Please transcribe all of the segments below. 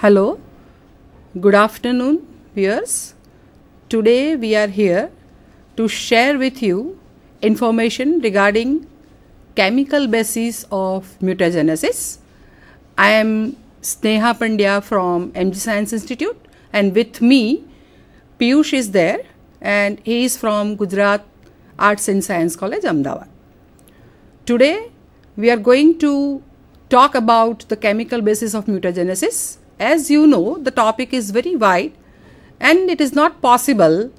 Hello, good afternoon, viewers. Today we are here to share with you information regarding chemical basis of mutagenesis. I am Sneha Pandya from MG Science Institute and with me Piyush is there and he is from Gujarat Arts and Science College Ahmedabad. Today we are going to talk about the chemical basis of mutagenesis as you know, the topic is very wide and it is not possible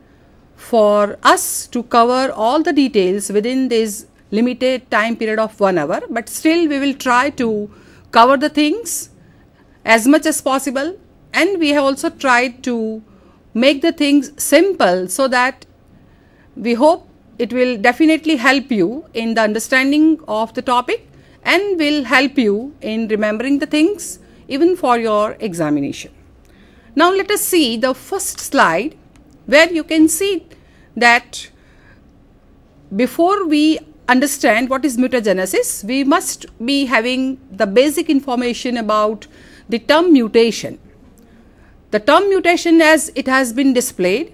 for us to cover all the details within this limited time period of one hour, but still we will try to cover the things as much as possible. And we have also tried to make the things simple so that we hope it will definitely help you in the understanding of the topic and will help you in remembering the things even for your examination. Now let us see the first slide where you can see that before we understand what is mutagenesis, we must be having the basic information about the term mutation. The term mutation as it has been displayed,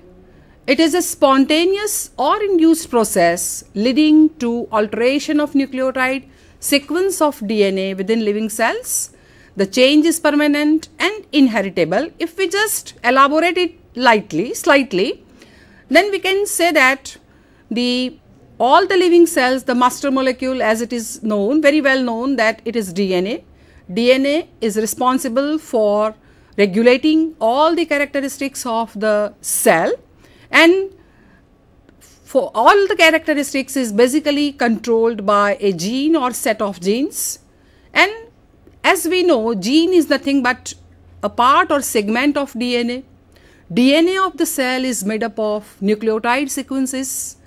it is a spontaneous or induced process leading to alteration of nucleotide sequence of DNA within living cells the change is permanent and inheritable. If we just elaborate it lightly, slightly, then we can say that the all the living cells, the master molecule as it is known, very well known that it is DNA. DNA is responsible for regulating all the characteristics of the cell and for all the characteristics is basically controlled by a gene or set of genes and as we know, gene is nothing but a part or segment of DNA. DNA of the cell is made up of nucleotide sequences.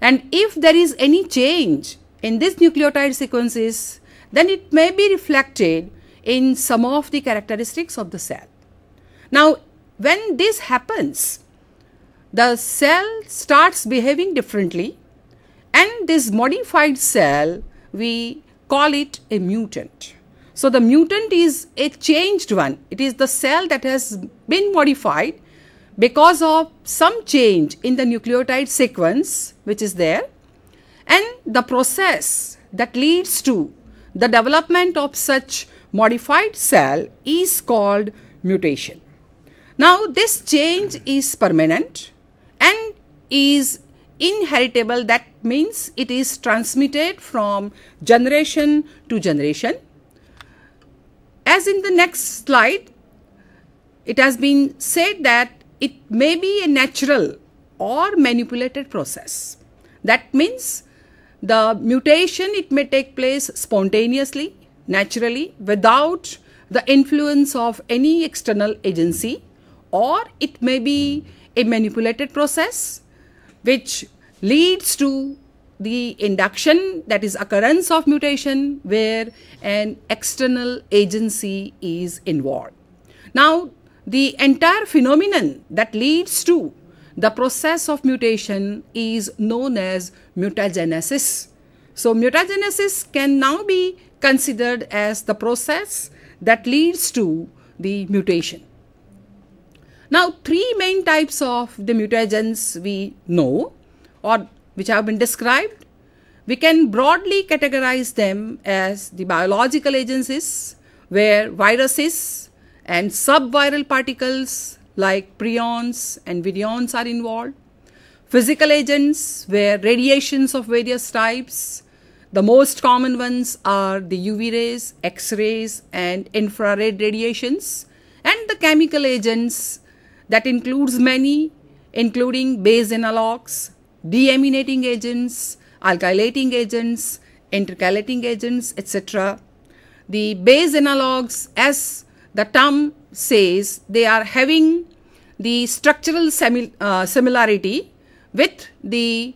And if there is any change in these nucleotide sequences, then it may be reflected in some of the characteristics of the cell. Now, when this happens, the cell starts behaving differently and this modified cell, we call it a mutant. So the mutant is a changed one. It is the cell that has been modified because of some change in the nucleotide sequence which is there and the process that leads to the development of such modified cell is called mutation. Now this change is permanent and is inheritable that means it is transmitted from generation to generation as in the next slide, it has been said that it may be a natural or manipulated process. That means the mutation, it may take place spontaneously, naturally, without the influence of any external agency or it may be a manipulated process which leads to the induction that is occurrence of mutation where an external agency is involved. Now the entire phenomenon that leads to the process of mutation is known as mutagenesis. So mutagenesis can now be considered as the process that leads to the mutation. Now three main types of the mutagens we know or which have been described, we can broadly categorize them as the biological agencies where viruses and subviral particles like prions and virions are involved, physical agents where radiations of various types, the most common ones are the UV rays, X-rays and infrared radiations and the chemical agents that includes many including base analogs, deaminating agents, alkylating agents, intercalating agents, etc. The base analogs, as the term says, they are having the structural simil uh, similarity with the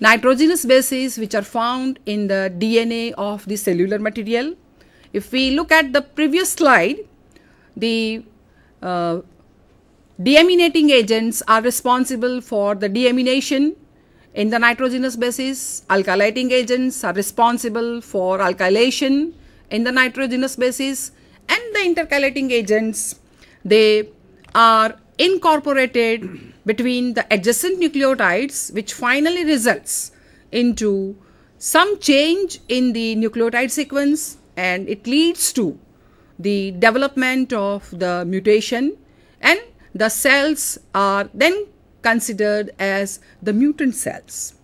nitrogenous bases which are found in the DNA of the cellular material. If we look at the previous slide, the uh, deaminating agents are responsible for the deamination in the nitrogenous bases, alkylating agents are responsible for alkylation in the nitrogenous bases and the intercalating agents, they are incorporated between the adjacent nucleotides which finally results into some change in the nucleotide sequence and it leads to the development of the mutation and the cells are then considered as the mutant cells.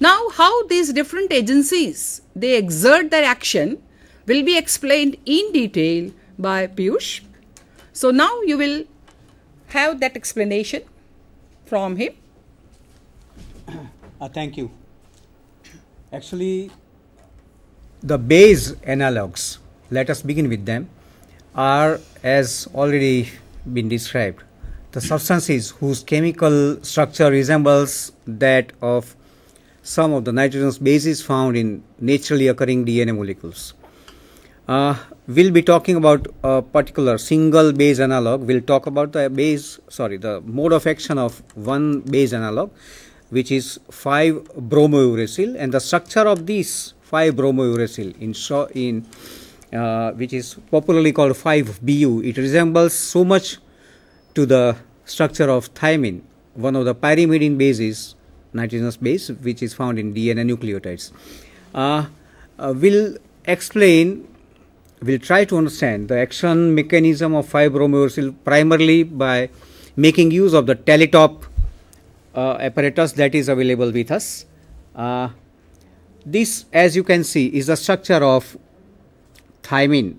Now how these different agencies they exert their action will be explained in detail by Piyush. So now you will have that explanation from him. Uh, thank you. Actually, the base analogs, let us begin with them, are as already been described the substances whose chemical structure resembles that of some of the nitrogenous bases found in naturally occurring DNA molecules. Uh, we'll be talking about a particular single base analog. We'll talk about the base, sorry, the mode of action of one base analog, which is 5-bromouracil, and the structure of this 5-bromouracil, in, in uh, which is popularly called 5-BU, it resembles so much to the structure of thymine, one of the pyrimidine bases, nitrogenous base, which is found in DNA nucleotides. Uh, uh, will explain, we will try to understand the action mechanism of fibromyosin primarily by making use of the teletop uh, apparatus that is available with us. Uh, this, as you can see, is the structure of thymine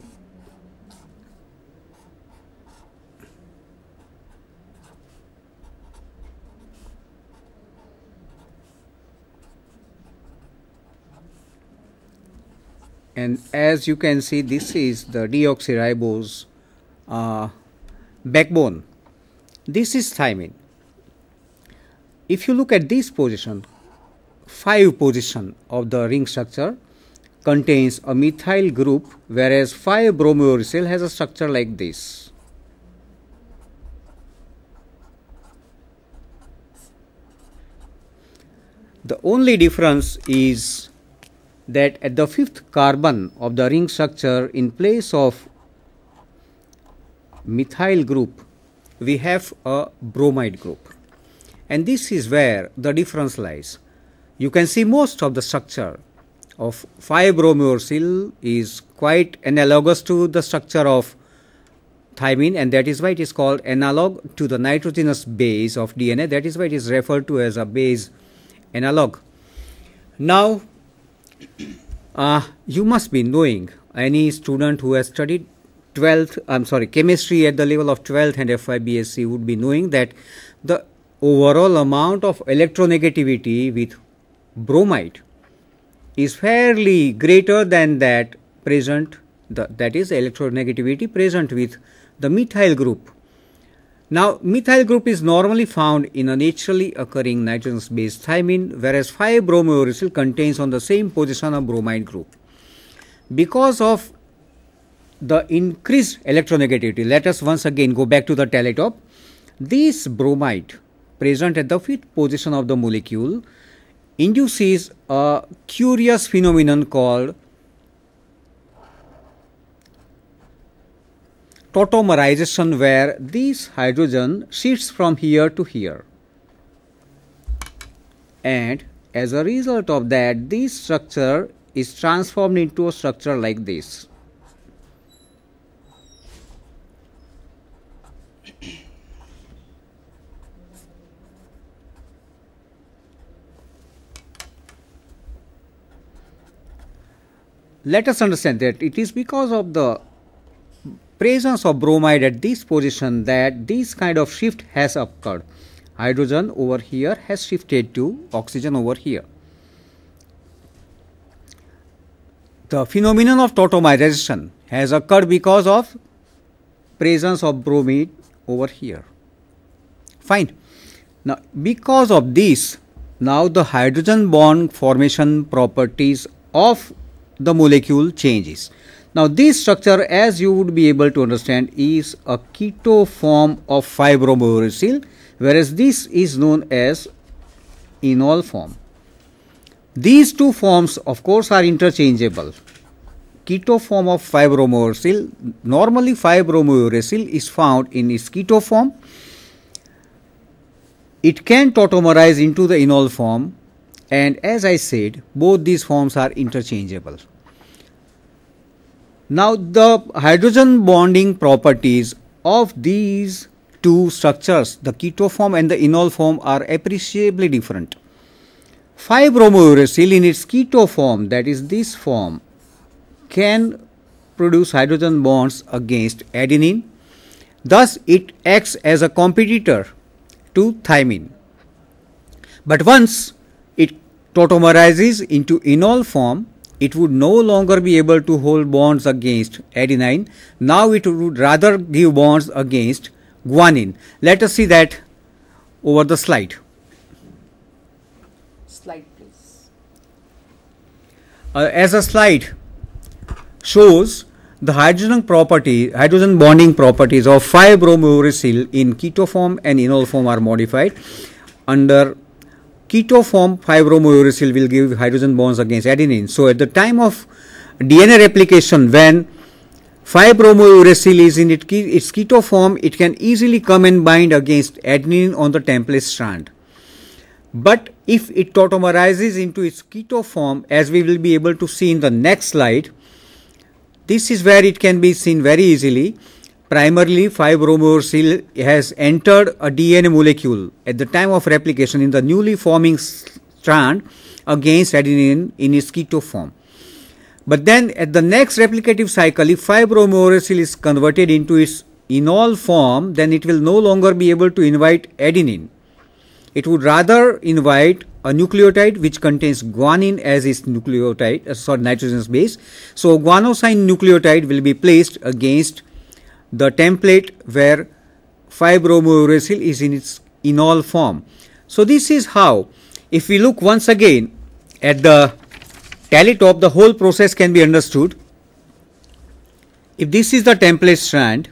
and as you can see this is the deoxyribose uh, backbone this is thymine if you look at this position five position of the ring structure contains a methyl group whereas 5 bromouracil has a structure like this the only difference is that at the fifth carbon of the ring structure in place of methyl group we have a bromide group and this is where the difference lies you can see most of the structure of 5 is quite analogous to the structure of thymine and that is why it is called analog to the nitrogenous base of DNA that is why it is referred to as a base analog now uh, you must be knowing any student who has studied 12th i'm sorry chemistry at the level of 12th and fibsc would be knowing that the overall amount of electronegativity with bromide is fairly greater than that present the, that is electronegativity present with the methyl group now, methyl group is normally found in a naturally occurring nitrogen-based thymine, whereas 5-bromouracil contains on the same position a bromide group. Because of the increased electronegativity, let us once again go back to the teletop. This bromide present at the fifth position of the molecule induces a curious phenomenon called tautomerization where this hydrogen shifts from here to here. And as a result of that, this structure is transformed into a structure like this. Let us understand that it is because of the presence of bromide at this position that this kind of shift has occurred. Hydrogen over here has shifted to oxygen over here. The phenomenon of tautomerization has occurred because of presence of bromide over here. Fine. Now, because of this, now the hydrogen bond formation properties of the molecule changes. Now this structure as you would be able to understand is a keto form of fibromucil whereas this is known as enol form. These two forms of course are interchangeable. Keto form of fibromucil, normally fibromucil is found in its keto form. It can tautomerize into the enol form and as I said both these forms are interchangeable. Now the hydrogen bonding properties of these two structures, the keto form and the enol form are appreciably different. 5-bromouracil in its keto form, that is this form, can produce hydrogen bonds against adenine. Thus, it acts as a competitor to thymine. But once it tautomerizes into enol form, it would no longer be able to hold bonds against adenine. Now it would rather give bonds against guanine. Let us see that over the slide. Slide, please. Uh, as a slide shows the hydrogen property, hydrogen bonding properties of 5-bromouracil in keto form and enol form are modified under ketoform fibromyouracil will give hydrogen bonds against adenine. So, at the time of DNA replication, when fibromyouracil is in its keto form, it can easily come and bind against adenine on the template strand. But if it tautomerizes into its keto form, as we will be able to see in the next slide, this is where it can be seen very easily primarily fibromucil has entered a DNA molecule at the time of replication in the newly forming strand against adenine in its keto form. But then at the next replicative cycle, if fibromucil is converted into its enol form, then it will no longer be able to invite adenine. It would rather invite a nucleotide which contains guanine as its nucleotide, uh, sorry, nitrogen's base. So guanosine nucleotide will be placed against the template where fibromucil is in its in all form. So this is how if we look once again at the tally top the whole process can be understood. If this is the template strand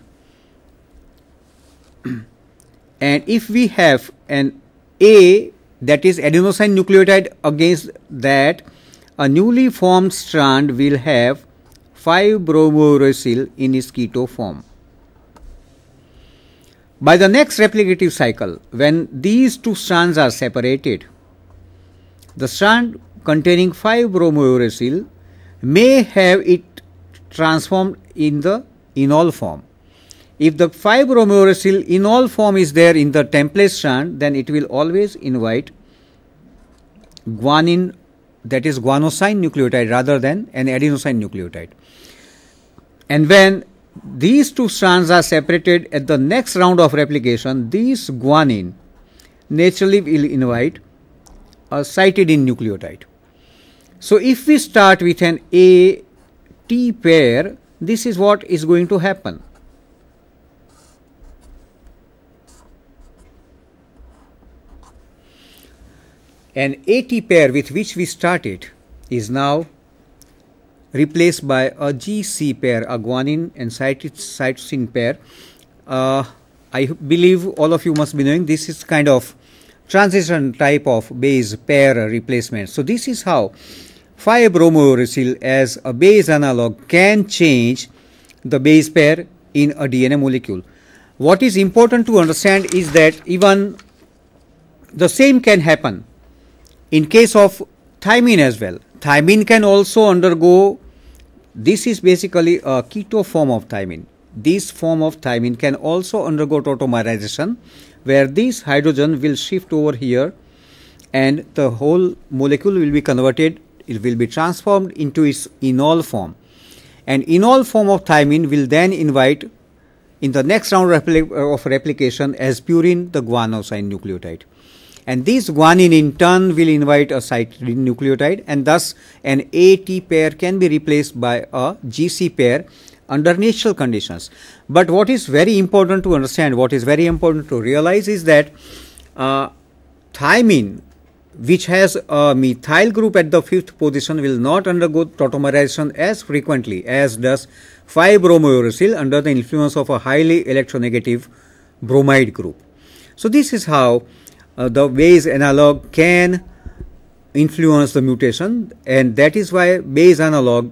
and if we have an A that is adenosine nucleotide against that a newly formed strand will have 5-bromouracil in its keto form. By the next replicative cycle, when these two strands are separated, the strand containing 5 bromouracil may have it transformed in the enol form. If the 5 bromouracil enol form is there in the template strand, then it will always invite guanine, that is guanosine nucleotide rather than an adenosine nucleotide. And when these two strands are separated at the next round of replication, these guanine naturally will invite a cytidine nucleotide. So, if we start with an A T pair, this is what is going to happen. An AT pair with which we started is now replaced by a GC pair, a guanine and cytosine pair. Uh, I believe all of you must be knowing this is kind of transition type of base pair replacement. So this is how 5-bromouracil as a base analog can change the base pair in a DNA molecule. What is important to understand is that even the same can happen in case of thymine as well. Thymine can also undergo this is basically a keto form of thymine. This form of thymine can also undergo tautomerization where this hydrogen will shift over here and the whole molecule will be converted, it will be transformed into its enol form. And enol form of thymine will then invite in the next round of replication as purine the guanosine nucleotide. And this guanine in turn will invite a cytidine nucleotide and thus an AT pair can be replaced by a GC pair under natural conditions. But what is very important to understand, what is very important to realize is that uh, thymine which has a methyl group at the fifth position will not undergo tautomerization as frequently as does 5-bromouracil under the influence of a highly electronegative bromide group. So this is how uh, the Bayes analog can influence the mutation and that is why Bayes analogs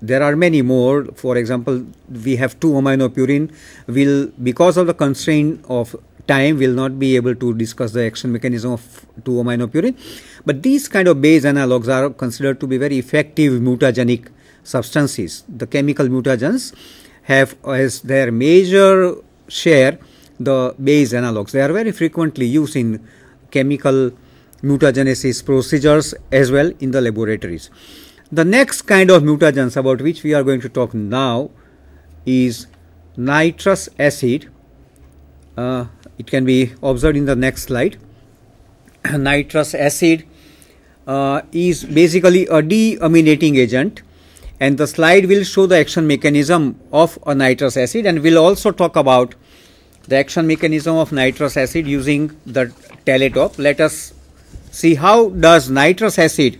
there are many more for example we have two aminopurine will because of the constraint of time will not be able to discuss the action mechanism of 2-aminopurine but these kind of Bayes analogs are considered to be very effective mutagenic substances the chemical mutagens have as their major share the base analogs. They are very frequently used in chemical mutagenesis procedures as well in the laboratories. The next kind of mutagens about which we are going to talk now is nitrous acid. Uh, it can be observed in the next slide. nitrous acid uh, is basically a deaminating agent and the slide will show the action mechanism of a nitrous acid and we'll also talk about the action mechanism of nitrous acid using the taletop. Let us see how does nitrous acid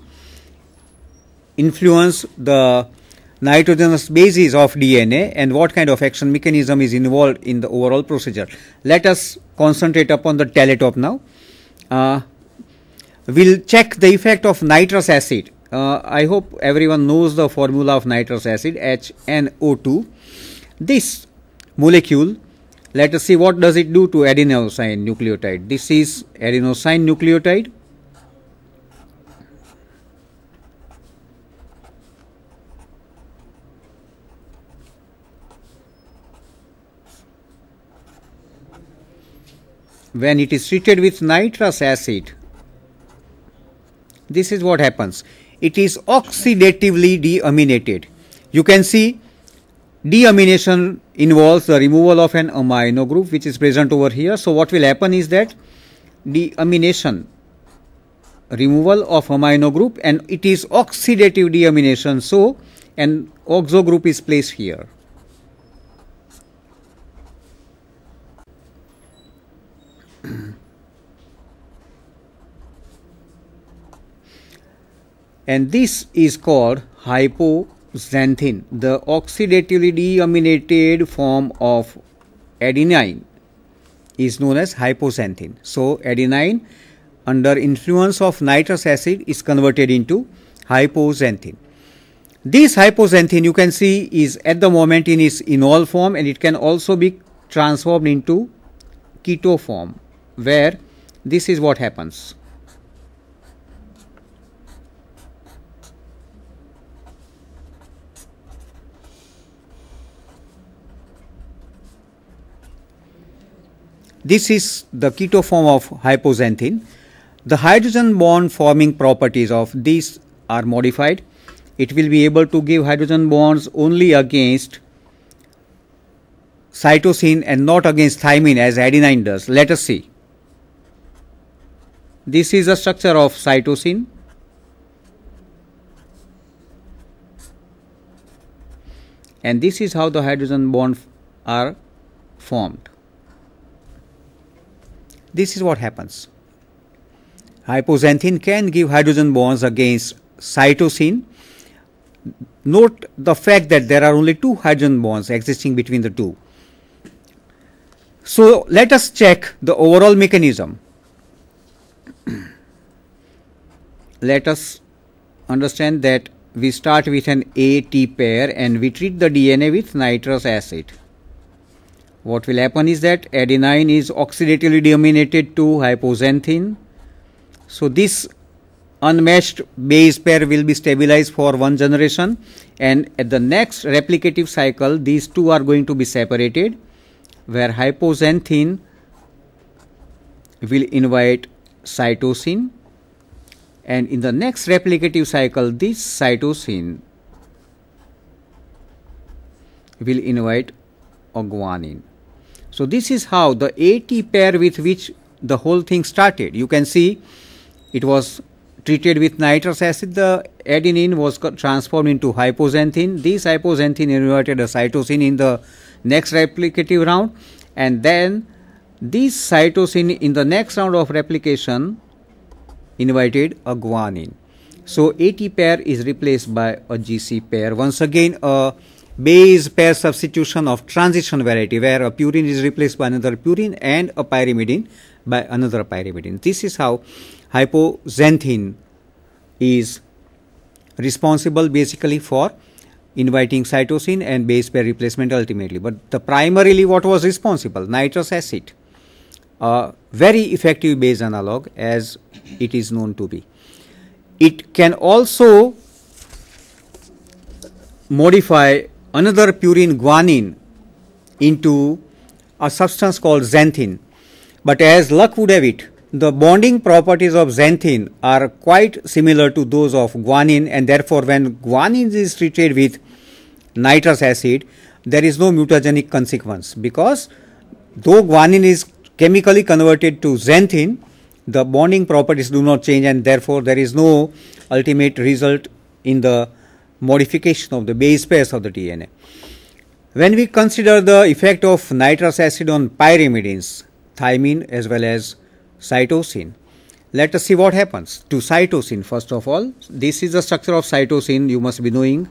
influence the nitrogenous bases of DNA and what kind of action mechanism is involved in the overall procedure. Let us concentrate upon the taletop now. Uh, we'll check the effect of nitrous acid. Uh, I hope everyone knows the formula of nitrous acid HNO2. This molecule let us see what does it do to adenosine nucleotide. This is adenosine nucleotide. When it is treated with nitrous acid, this is what happens. It is oxidatively deaminated. You can see Deamination involves the removal of an amino group which is present over here. So, what will happen is that deamination, removal of amino group and it is oxidative deamination. So, an oxo group is placed here. and this is called hypo Xanthine, the oxidatively deaminated form of adenine, is known as hypoxanthine. So, adenine under influence of nitrous acid is converted into hypoxanthine. This hypoxanthine you can see is at the moment in its enol form and it can also be transformed into keto form where this is what happens. This is the keto form of hypoxanthine. The hydrogen bond forming properties of these are modified. It will be able to give hydrogen bonds only against cytosine and not against thymine as adenine does. Let us see. This is the structure of cytosine. And this is how the hydrogen bonds are formed. This is what happens. Hypoxanthine can give hydrogen bonds against cytosine. Note the fact that there are only two hydrogen bonds existing between the two. So, let us check the overall mechanism. let us understand that we start with an AT pair and we treat the DNA with nitrous acid what will happen is that adenine is oxidatively dominated to hypoxanthine. So this unmatched base pair will be stabilized for one generation and at the next replicative cycle these two are going to be separated where hypoxanthine will invite cytosine and in the next replicative cycle this cytosine will invite guanine. So this is how the AT pair with which the whole thing started. You can see it was treated with nitrous acid. The adenine was transformed into hypoxanthine. This hypoxanthine inverted a cytosine in the next replicative round and then this cytosine in the next round of replication invited a guanine. So AT pair is replaced by a GC pair. Once again a Bayes pair substitution of transition variety where a purine is replaced by another purine and a pyrimidine by another pyrimidine. This is how hypoxanthine is responsible basically for inviting cytosine and base pair replacement ultimately. But the primarily what was responsible? Nitrous acid, a very effective base analog as it is known to be. It can also modify another purine guanine into a substance called xanthine. But as luck would have it, the bonding properties of xanthine are quite similar to those of guanine, and therefore, when guanine is treated with nitrous acid, there is no mutagenic consequence because though guanine is chemically converted to xanthine, the bonding properties do not change, and therefore, there is no ultimate result in the modification of the base pairs of the DNA. When we consider the effect of nitrous acid on pyrimidines, thymine as well as cytosine, let us see what happens to cytosine first of all. This is the structure of cytosine you must be knowing.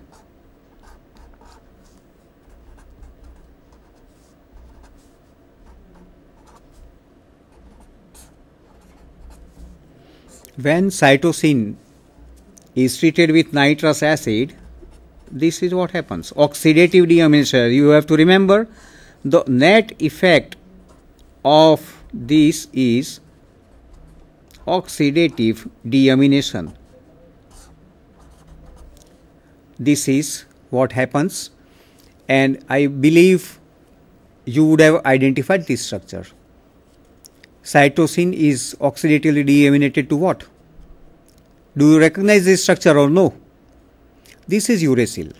When cytosine is treated with nitrous acid, this is what happens. Oxidative deamination. You have to remember the net effect of this is oxidative deamination. This is what happens and I believe you would have identified this structure. Cytosine is oxidatively deaminated to what? Do you recognize this structure or no? This is uracil.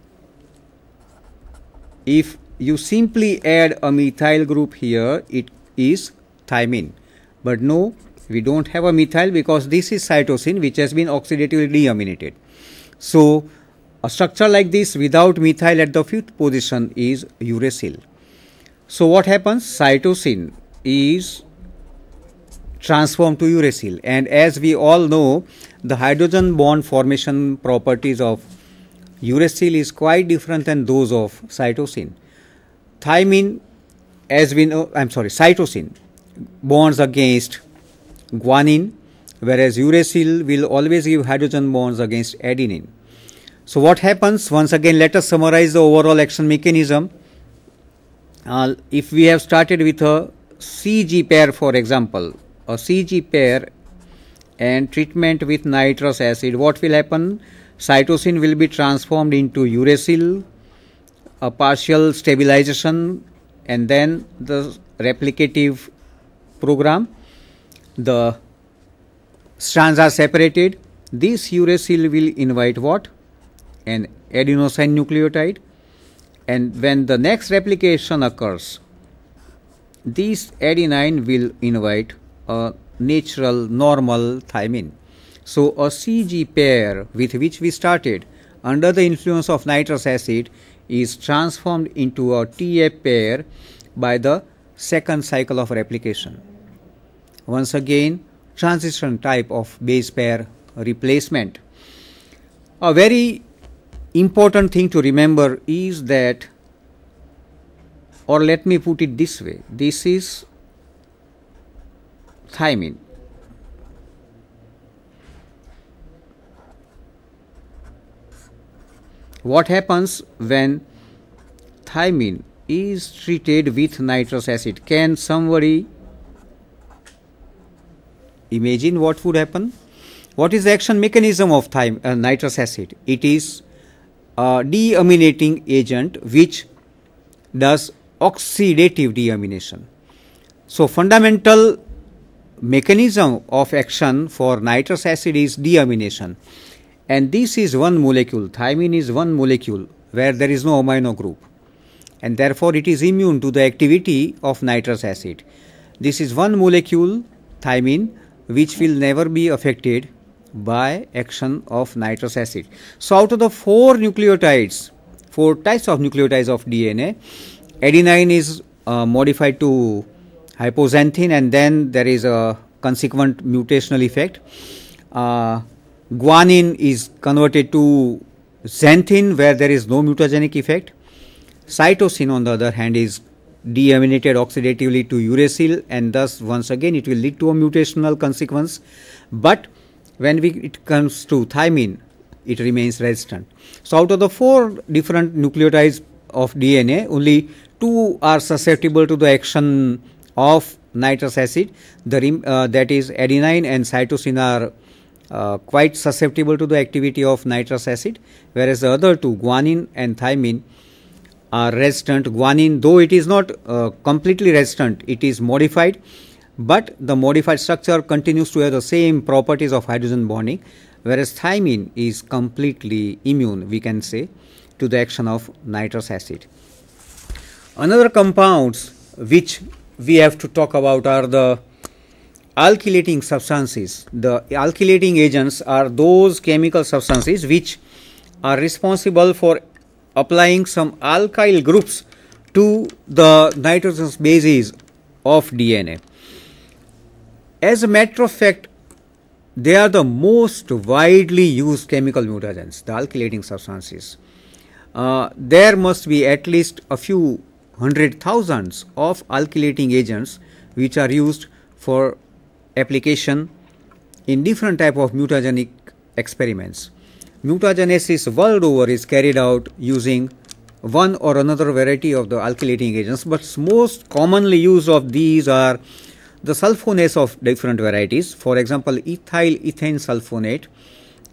If you simply add a methyl group here, it is thymine. But no, we don't have a methyl because this is cytosine which has been oxidatively deaminated. So, a structure like this without methyl at the fifth position is uracil. So, what happens? Cytosine is transformed to uracil. And as we all know, the hydrogen bond formation properties of uracil is quite different than those of cytosine. Thymine, as we know, I'm sorry, cytosine bonds against guanine, whereas uracil will always give hydrogen bonds against adenine. So what happens? Once again, let us summarize the overall action mechanism. Uh, if we have started with a CG pair, for example, a CG pair and treatment with nitrous acid, what will happen? Cytosine will be transformed into uracil, a partial stabilization, and then the replicative program. The strands are separated. This uracil will invite what? An adenosine nucleotide. And when the next replication occurs, this adenine will invite a natural, normal thymine. So a CG pair with which we started under the influence of nitrous acid is transformed into a TA pair by the second cycle of replication. Once again, transition type of base pair replacement. A very important thing to remember is that, or let me put it this way, this is thymine. What happens when thymine is treated with nitrous acid? Can somebody imagine what would happen? What is the action mechanism of thymine? uh, nitrous acid? It is a deaminating agent which does oxidative deamination. So fundamental mechanism of action for nitrous acid is deamination and this is one molecule thymine is one molecule where there is no amino group and therefore it is immune to the activity of nitrous acid this is one molecule thymine which will never be affected by action of nitrous acid so out of the four nucleotides four types of nucleotides of dna adenine is uh, modified to Hypoxanthine, and then there is a consequent mutational effect. Uh, guanine is converted to xanthine, where there is no mutagenic effect. Cytosine on the other hand is deaminated oxidatively to uracil and thus once again it will lead to a mutational consequence. But when we, it comes to thymine, it remains resistant. So out of the four different nucleotides of DNA, only two are susceptible to the action of nitrous acid the, uh, that is adenine and cytosine are uh, quite susceptible to the activity of nitrous acid whereas the other two guanine and thymine are resistant guanine though it is not uh, completely resistant it is modified but the modified structure continues to have the same properties of hydrogen bonding whereas thymine is completely immune we can say to the action of nitrous acid another compounds which we have to talk about are the alkylating substances. The alkylating agents are those chemical substances which are responsible for applying some alkyl groups to the nitrogen bases of DNA. As a matter of fact, they are the most widely used chemical mutagens, the alkylating substances. Uh, there must be at least a few hundred thousands of alkylating agents which are used for application in different type of mutagenic experiments. Mutagenesis world over is carried out using one or another variety of the alkylating agents, but most commonly used of these are the sulfonates of different varieties. For example, ethyl ethane sulfonate,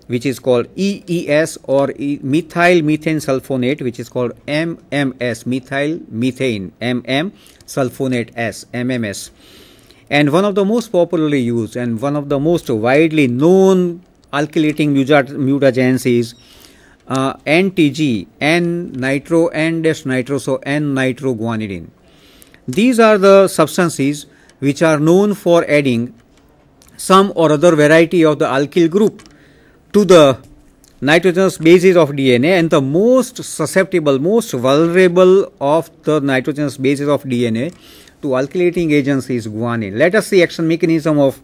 which is called EES or e methyl methane sulfonate which is called MMS methyl methane MM sulfonate S MMS and one of the most popularly used and one of the most widely known alkylating mutagens is uh, NTG N nitro N dash nitro so N nitroguanidine these are the substances which are known for adding some or other variety of the alkyl group to the nitrogenous bases of DNA and the most susceptible, most vulnerable of the nitrogenous bases of DNA to alkylating agents is guanine. Let us see action mechanism of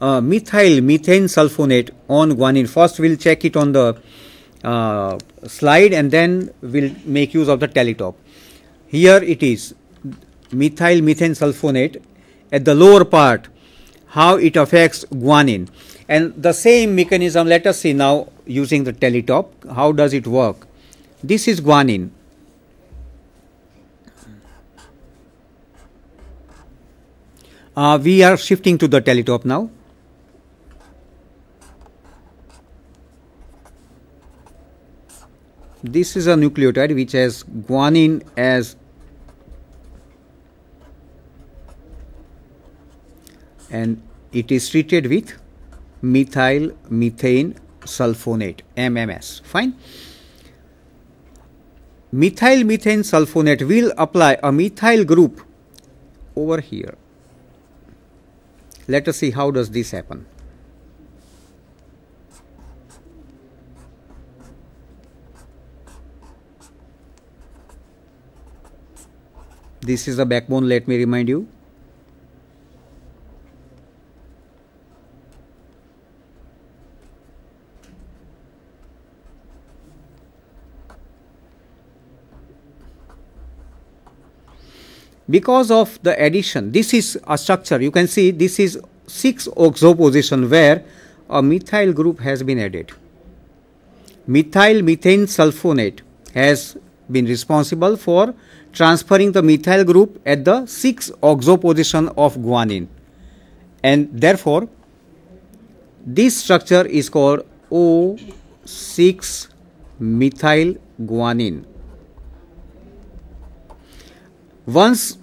uh, methyl methane sulfonate on guanine. First we'll check it on the uh, slide and then we'll make use of the teletop. Here it is methyl methane sulfonate at the lower part how it affects guanine. And the same mechanism, let us see now using the teletop, how does it work? This is guanine. Uh, we are shifting to the teletop now. This is a nucleotide which has guanine as and it is treated with methyl methane sulfonate MMS. Fine. Methyl methane sulfonate will apply a methyl group over here. Let us see how does this happen. This is the backbone, let me remind you. because of the addition this is a structure you can see this is 6 oxo position where a methyl group has been added methyl methane sulfonate has been responsible for transferring the methyl group at the 6 oxo position of guanine and therefore this structure is called O6 methyl guanine once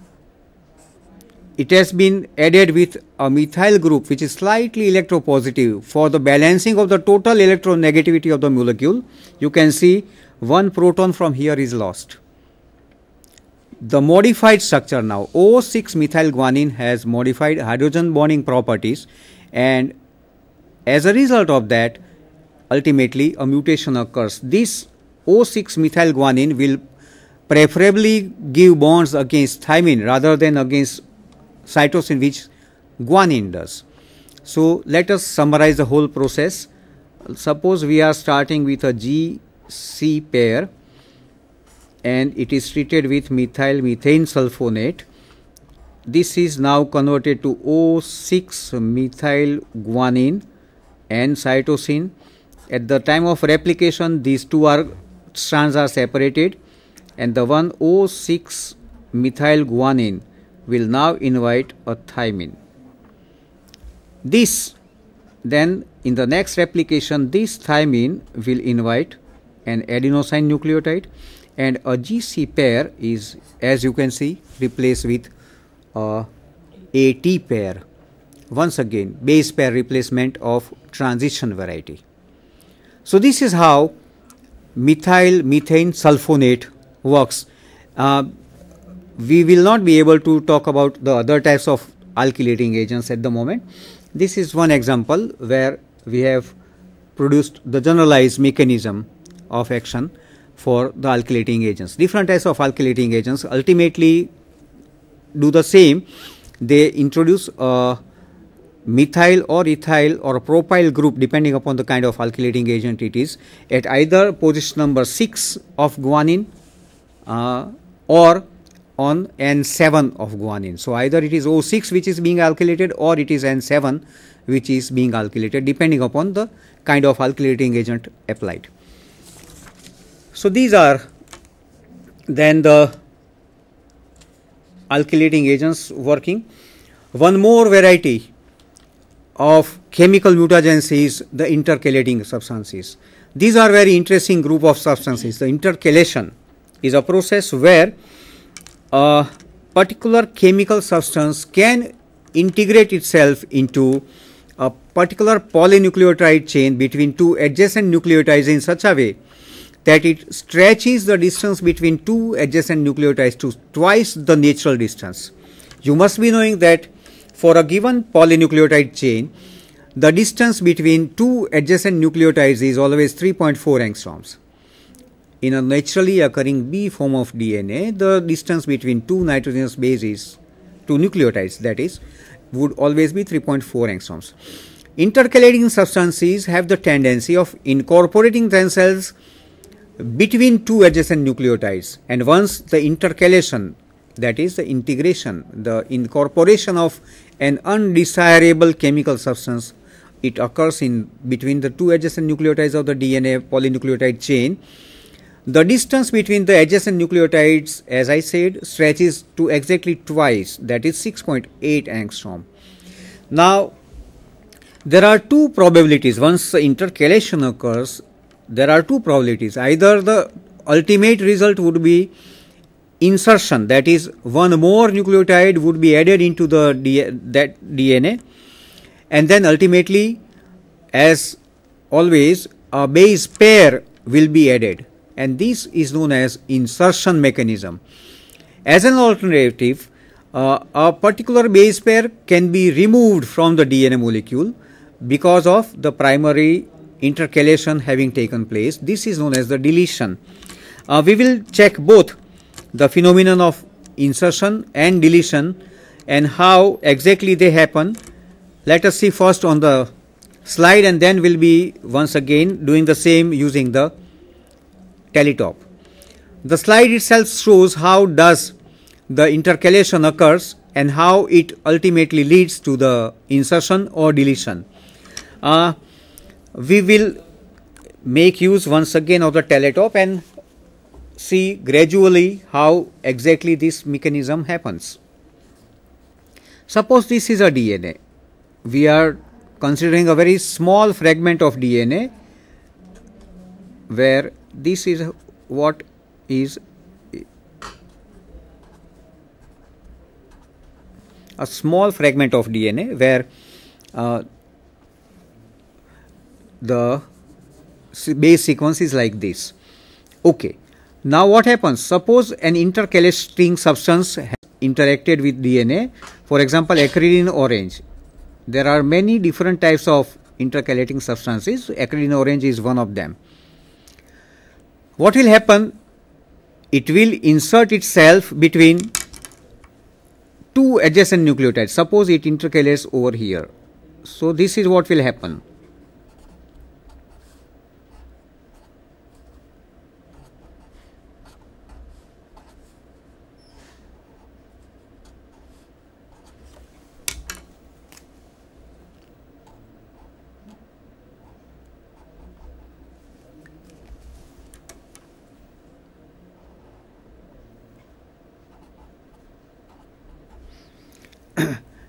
it has been added with a methyl group which is slightly electropositive for the balancing of the total electronegativity of the molecule. You can see one proton from here is lost. The modified structure now O6 methyl guanine has modified hydrogen bonding properties and as a result of that ultimately a mutation occurs. This O6 methyl guanine will preferably give bonds against thymine rather than against cytosine which guanine does. So let us summarize the whole process. Suppose we are starting with a GC pair and it is treated with methyl methane sulfonate. This is now converted to O6 methyl guanine and cytosine. At the time of replication, these two are, strands are separated and the 1,06 methyl guanine will now invite a thymine. This then in the next replication this thymine will invite an adenosine nucleotide and a GC pair is as you can see replaced with a AT pair once again base pair replacement of transition variety. So this is how methyl methane sulfonate works. Uh, we will not be able to talk about the other types of alkylating agents at the moment. This is one example where we have produced the generalized mechanism of action for the alkylating agents. Different types of alkylating agents ultimately do the same. They introduce a methyl or ethyl or propyl group depending upon the kind of alkylating agent it is at either position number 6 of guanine uh, or on N7 of guanine. So, either it is O6 which is being alkylated or it is N7 which is being alkylated depending upon the kind of alkylating agent applied. So, these are then the alkylating agents working. One more variety of chemical mutagens is the intercalating substances. These are very interesting group of substances, the intercalation is a process where a particular chemical substance can integrate itself into a particular polynucleotide chain between two adjacent nucleotides in such a way that it stretches the distance between two adjacent nucleotides to twice the natural distance. You must be knowing that for a given polynucleotide chain, the distance between two adjacent nucleotides is always 3.4 angstroms. In a naturally occurring B form of DNA, the distance between two nitrogenous bases, two nucleotides that is, would always be 3.4 angstroms. Intercalating substances have the tendency of incorporating themselves between two adjacent nucleotides and once the intercalation that is the integration the incorporation of an undesirable chemical substance it occurs in between the two adjacent nucleotides of the DNA polynucleotide chain the distance between the adjacent nucleotides, as I said, stretches to exactly twice, that is 6.8 angstrom. Now, there are two probabilities. Once intercalation occurs, there are two probabilities. Either the ultimate result would be insertion, that is, one more nucleotide would be added into the D that DNA, and then ultimately, as always, a base pair will be added and this is known as insertion mechanism. As an alternative, uh, a particular base pair can be removed from the DNA molecule because of the primary intercalation having taken place. This is known as the deletion. Uh, we will check both the phenomenon of insertion and deletion and how exactly they happen. Let us see first on the slide and then we'll be once again doing the same using the teletop. The slide itself shows how does the intercalation occurs and how it ultimately leads to the insertion or deletion. Uh, we will make use once again of the teletop and see gradually how exactly this mechanism happens. Suppose this is a DNA. We are considering a very small fragment of DNA where this is what is a small fragment of DNA where uh, the base sequence is like this. Okay. Now what happens? Suppose an intercalating string substance has interacted with DNA, for example acridine orange. There are many different types of intercalating substances, acridine orange is one of them what will happen? It will insert itself between two adjacent nucleotides. Suppose it intercalates over here. So, this is what will happen.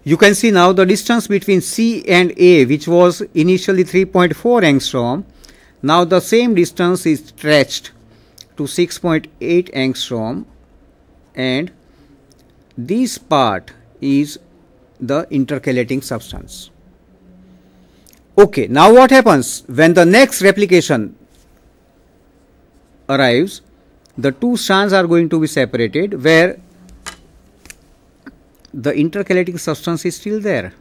You can see now the distance between C and A which was initially 3.4 angstrom. Now the same distance is stretched to 6.8 angstrom and this part is the intercalating substance. Okay, now what happens when the next replication arrives, the two strands are going to be separated where the intercalating substance is still there.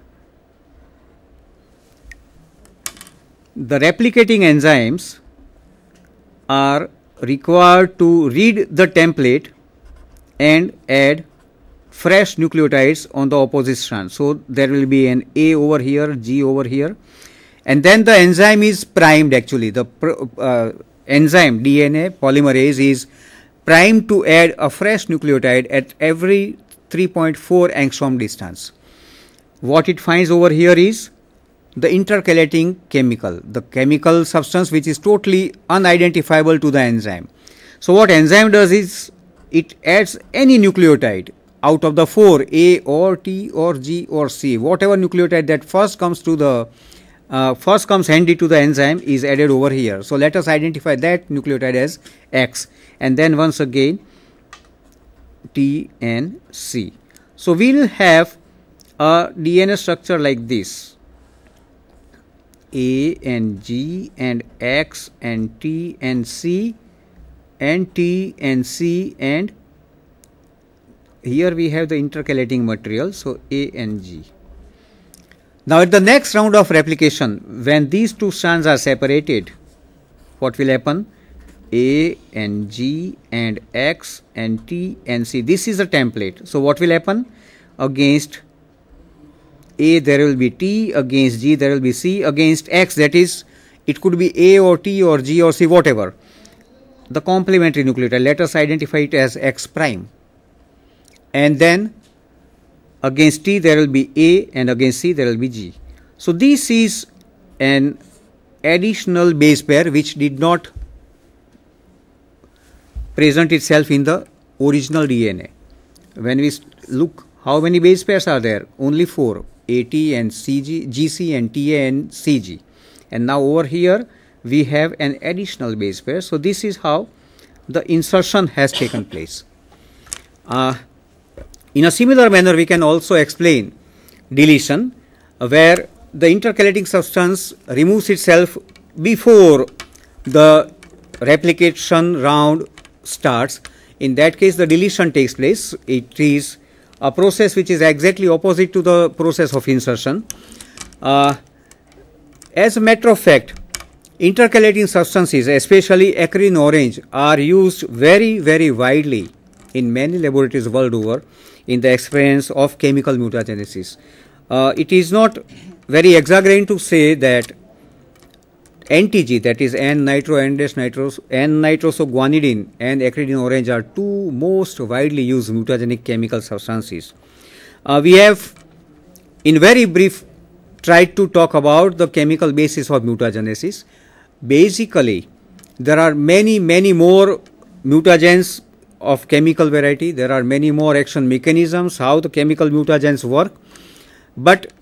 The replicating enzymes are required to read the template and add fresh nucleotides on the opposite strand. So, there will be an A over here, G over here and then the enzyme is primed actually. The uh, enzyme DNA polymerase is primed to add a fresh nucleotide at every 3.4 angstrom distance. What it finds over here is the intercalating chemical, the chemical substance which is totally unidentifiable to the enzyme. So what enzyme does is it adds any nucleotide out of the four A or T or G or C, whatever nucleotide that first comes to the uh, first comes handy to the enzyme is added over here. So let us identify that nucleotide as X and then once again T, and C. So, we will have a DNA structure like this A and G and X and T and C and T and C and here we have the intercalating material so A and G. Now at the next round of replication when these two strands are separated what will happen? A and G and X and T and C. This is a template. So what will happen? Against A there will be T, against G there will be C, against X that is it could be A or T or G or C whatever. The complementary nucleotide let us identify it as X prime. And then against T there will be A and against C there will be G. So this is an additional base pair which did not present itself in the original DNA. When we look how many base pairs are there, only four AT and CG, GC and TA and CG. And now over here we have an additional base pair. So this is how the insertion has taken place. Uh, in a similar manner, we can also explain deletion uh, where the intercalating substance removes itself before the replication round starts, in that case the deletion takes place. It is a process which is exactly opposite to the process of insertion. Uh, as a matter of fact, intercalating substances, especially acrine orange, are used very, very widely in many laboratories world over in the experience of chemical mutagenesis. Uh, it is not very exaggerating to say that NTG, that is N-nitro, nitrosoguanidine and acridine orange are two most widely used mutagenic chemical substances. Uh, we have, in very brief, tried to talk about the chemical basis of mutagenesis. Basically, there are many, many more mutagens of chemical variety. There are many more action mechanisms, how the chemical mutagens work. But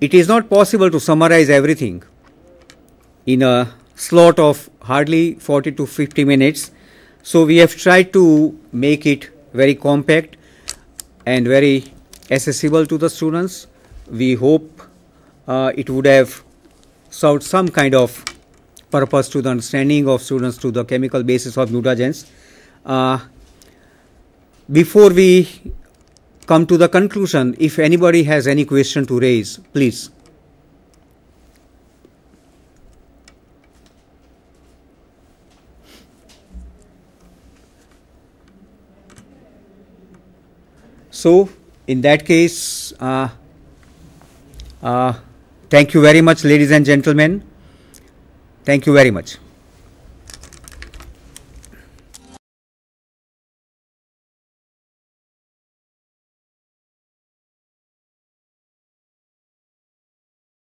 it is not possible to summarize everything in a slot of hardly 40 to 50 minutes. So we have tried to make it very compact and very accessible to the students. We hope uh, it would have served some kind of purpose to the understanding of students to the chemical basis of mutagens. Uh, before we come to the conclusion, if anybody has any question to raise, please. So in that case, uh, uh, thank you very much, ladies and gentlemen. Thank you very much.